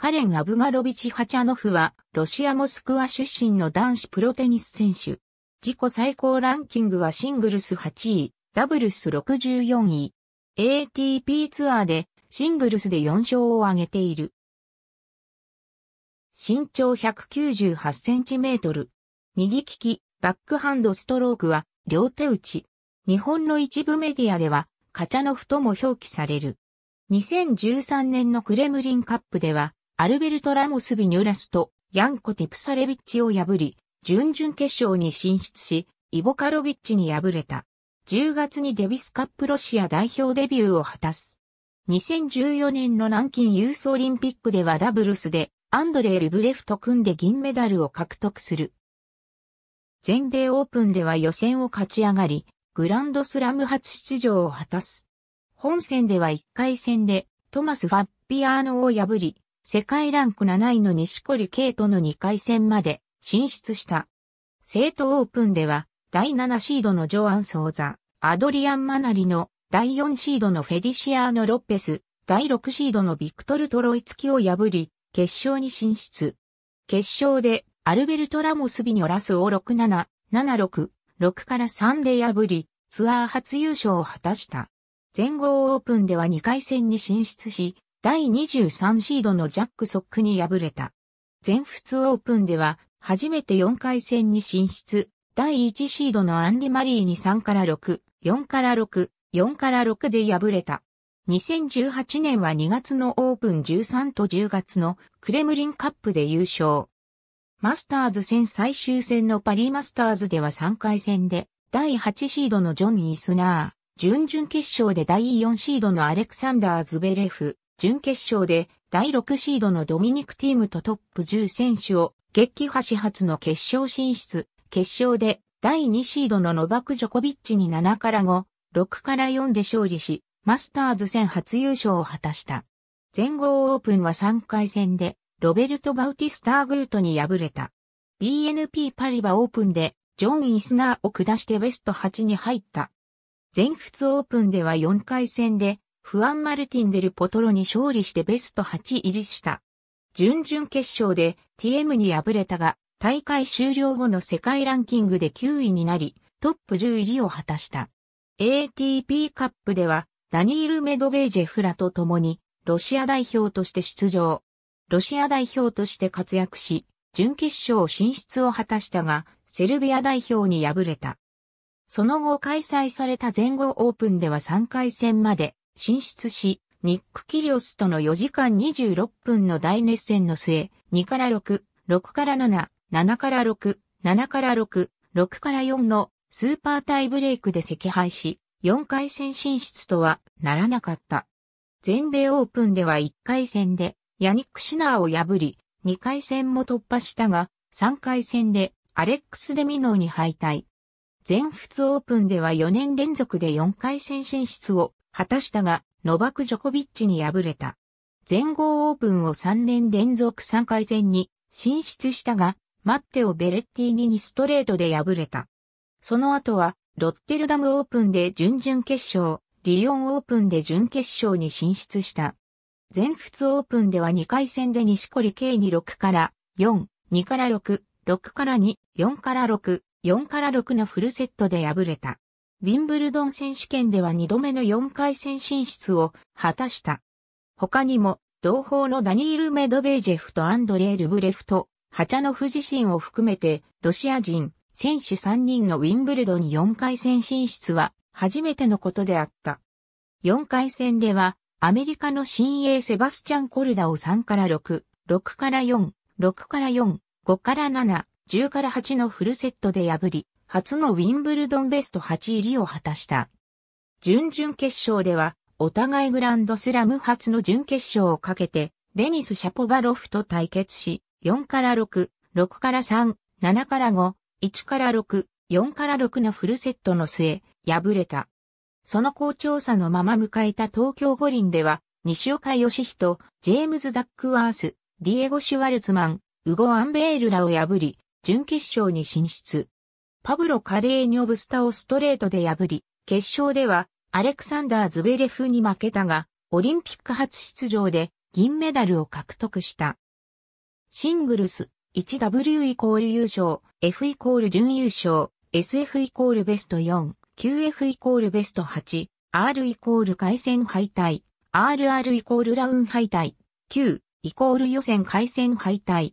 カレン・アブガロビチ・ハチャノフは、ロシア・モスクワ出身の男子プロテニス選手。自己最高ランキングはシングルス8位、ダブルス64位。ATP ツアーで、シングルスで4勝を挙げている。身長198センチメートル。右利き、バックハンドストロークは、両手打ち。日本の一部メディアでは、カチャノフとも表記される。2013年のクレムリンカップでは、アルベルト・ラモス・ビニュラスとヤンコ・ティプサレビッチを破り、準々決勝に進出し、イボカロビッチに敗れた。10月にデビスカップロシア代表デビューを果たす。2014年の南京ユースオリンピックではダブルスでアンドレイ・ルブレフと組んで銀メダルを獲得する。全米オープンでは予選を勝ち上がり、グランドスラム初出場を果たす。本戦では1回戦でトマス・ファッピアーノを破り、世界ランク7位の西堀圭との2回戦まで進出した。生徒オープンでは、第7シードのジョアン・ソーザ、アドリアン・マナリの、第4シードのフェディシアーノ・ロッペス、第6シードのビクトル・トロイツキを破り、決勝に進出。決勝で、アルベルト・ラモス・ビニョラスを6-7、7-6、6から3で破り、ツアー初優勝を果たした。全豪オープンでは2回戦に進出し、第23シードのジャック・ソックに敗れた。全仏オープンでは、初めて4回戦に進出。第1シードのアンディ・マリーに3から6、4から6、4から6で敗れた。2018年は2月のオープン13と10月のクレムリンカップで優勝。マスターズ戦最終戦のパリーマスターズでは3回戦で、第8シードのジョン・イスナー、準々決勝で第4シードのアレクサンダー・ズベレフ、準決勝で第6シードのドミニク・ティームとトップ10選手を撃破し初の決勝進出。決勝で第2シードのノバク・ジョコビッチに7から5、6から4で勝利し、マスターズ戦初優勝を果たした。全豪オープンは3回戦で、ロベルト・バウティスター・グートに敗れた。BNP パリバオープンで、ジョン・イスナーを下してベスト8に入った。全仏オープンでは4回戦で、フアン・マルティン・デル・ポトロに勝利してベスト8入りした。準々決勝で TM に敗れたが、大会終了後の世界ランキングで9位になり、トップ10入りを果たした。ATP カップでは、ダニール・メドベージェフらと共に、ロシア代表として出場。ロシア代表として活躍し、準決勝進出を果たしたが、セルビア代表に敗れた。その後開催された全豪オープンでは3回戦まで進出し、ニック・キリオスとの4時間26分の大熱戦の末、2から6、6から7、7から6、7から6、6から4のスーパータイブレイクで赤敗し、4回戦進出とはならなかった。全米オープンでは1回戦でヤニック・シナーを破り、2回戦も突破したが、3回戦でアレックス・デミノーに敗退。全仏オープンでは4年連続で4回戦進出を果たしたが、ノバク・ジョコビッチに敗れた。全豪オープンを3年連続3回戦に進出したが、マッテオ・ベレッティにストレートで敗れた。その後は、ロッテルダムオープンで準々決勝、リヨンオープンで準決勝に進出した。全仏オープンでは2回戦で西堀圭に6から4、2から6、6から2、4から6、4から6のフルセットで敗れた。ウィンブルドン選手権では2度目の4回戦進出を果たした。他にも、同胞のダニール・メドベージェフとアンドレイ・ルブレフと、ハチャノフ自身を含めて、ロシア人、選手3人のウィンブルドン4回戦進出は、初めてのことであった。4回戦では、アメリカの新鋭セバスチャン・コルダを3から6、6から4、6から4、5から7、10から8のフルセットで破り、初のウィンブルドンベスト8入りを果たした。準々決勝では、お互いグランドスラム初の準決勝をかけて、デニス・シャポバロフと対決し、4から6、6から3、7から5、1から6、4から6のフルセットの末、敗れた。その好調さのまま迎えた東京五輪では、西岡義人、ジェームズ・ダックワース、ディエゴ・シュワルツマン、ウゴ・アンベールらを破り、準決勝に進出。パブロ・カレーニョブスタをストレートで破り、決勝ではアレクサンダー・ズベレフに負けたが、オリンピック初出場で銀メダルを獲得した。シングルス 1W イコール優勝、F イコール準優勝、SF イコールベスト4、QF イコールベスト8、R イコール回戦敗退、RR イコールラウン敗退、Q イコール予選回戦敗退、